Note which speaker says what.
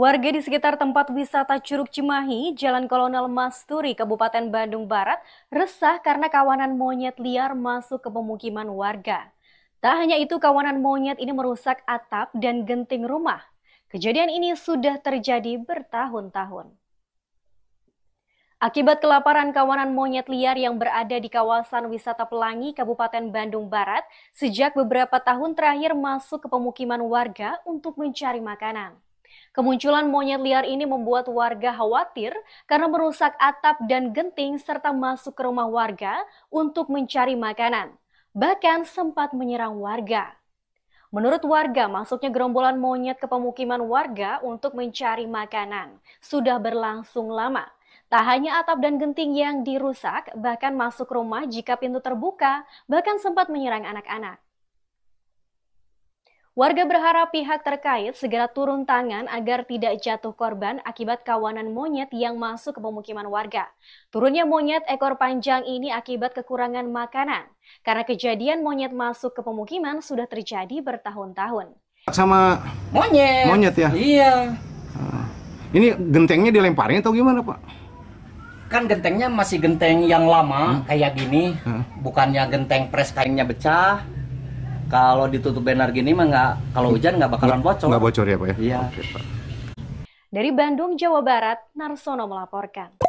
Speaker 1: Warga di sekitar tempat wisata Curug Cimahi, Jalan Kolonel Masturi, Kabupaten Bandung Barat, resah karena kawanan monyet liar masuk ke pemukiman warga. Tak hanya itu, kawanan monyet ini merusak atap dan genting rumah. Kejadian ini sudah terjadi bertahun-tahun. Akibat kelaparan kawanan monyet liar yang berada di kawasan wisata Pelangi, Kabupaten Bandung Barat, sejak beberapa tahun terakhir masuk ke pemukiman warga untuk mencari makanan. Kemunculan monyet liar ini membuat warga khawatir karena merusak atap dan genting serta masuk ke rumah warga untuk mencari makanan, bahkan sempat menyerang warga. Menurut warga, masuknya gerombolan monyet ke pemukiman warga untuk mencari makanan sudah berlangsung lama. Tak hanya atap dan genting yang dirusak, bahkan masuk rumah jika pintu terbuka, bahkan sempat menyerang anak-anak. Warga berharap pihak terkait segera turun tangan agar tidak jatuh korban akibat kawanan monyet yang masuk ke pemukiman warga. Turunnya monyet ekor panjang ini akibat kekurangan makanan, karena kejadian monyet masuk ke pemukiman sudah terjadi bertahun-tahun. Sama monyet. Monyet ya?
Speaker 2: Iya. Ah. Ini gentengnya dilemparin atau gimana Pak? Kan gentengnya masih genteng yang lama hmm? kayak gini, hmm? bukannya genteng pres kainnya pecah, kalau ditutup benar gini mah nggak kalau hmm. hujan nggak bakalan bocor. Nggak
Speaker 1: bocor ya pak ya. Iya. Dari Bandung Jawa Barat, Narsono melaporkan.